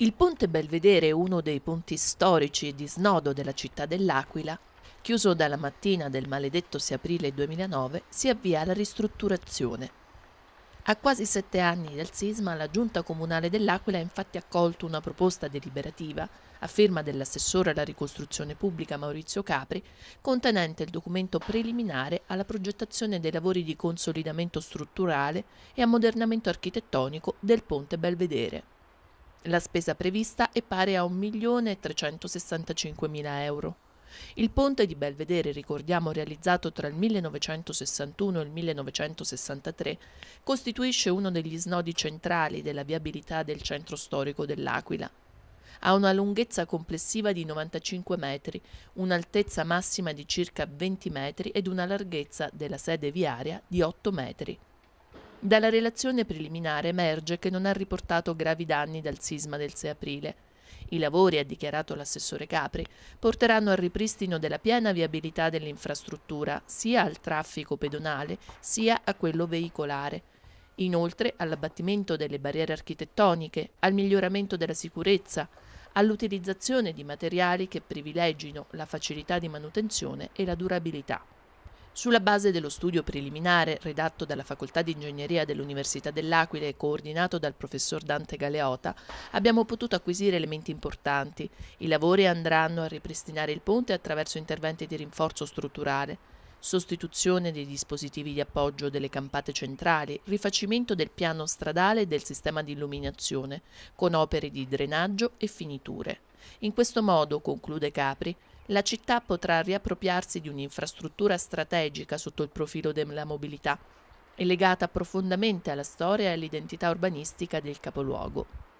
Il ponte Belvedere, uno dei punti storici di snodo della città dell'Aquila, chiuso dalla mattina del maledetto 6 aprile 2009, si avvia alla ristrutturazione. A quasi sette anni dal sisma, la Giunta Comunale dell'Aquila ha infatti accolto una proposta deliberativa, a firma dell'assessore alla ricostruzione pubblica Maurizio Capri, contenente il documento preliminare alla progettazione dei lavori di consolidamento strutturale e ammodernamento architettonico del ponte Belvedere. La spesa prevista è pari a 1.365.000 euro. Il ponte di Belvedere, ricordiamo realizzato tra il 1961 e il 1963, costituisce uno degli snodi centrali della viabilità del centro storico dell'Aquila. Ha una lunghezza complessiva di 95 metri, un'altezza massima di circa 20 metri ed una larghezza della sede viaria di 8 metri. Dalla relazione preliminare emerge che non ha riportato gravi danni dal sisma del 6 aprile. I lavori, ha dichiarato l'assessore Capri, porteranno al ripristino della piena viabilità dell'infrastruttura sia al traffico pedonale sia a quello veicolare. Inoltre all'abbattimento delle barriere architettoniche, al miglioramento della sicurezza, all'utilizzazione di materiali che privilegino la facilità di manutenzione e la durabilità. Sulla base dello studio preliminare redatto dalla Facoltà di Ingegneria dell'Università dell'Aquila e coordinato dal professor Dante Galeota, abbiamo potuto acquisire elementi importanti. I lavori andranno a ripristinare il ponte attraverso interventi di rinforzo strutturale, sostituzione dei dispositivi di appoggio delle campate centrali, rifacimento del piano stradale e del sistema di illuminazione, con opere di drenaggio e finiture. In questo modo, conclude Capri, la città potrà riappropriarsi di un'infrastruttura strategica sotto il profilo della mobilità e legata profondamente alla storia e all'identità urbanistica del capoluogo.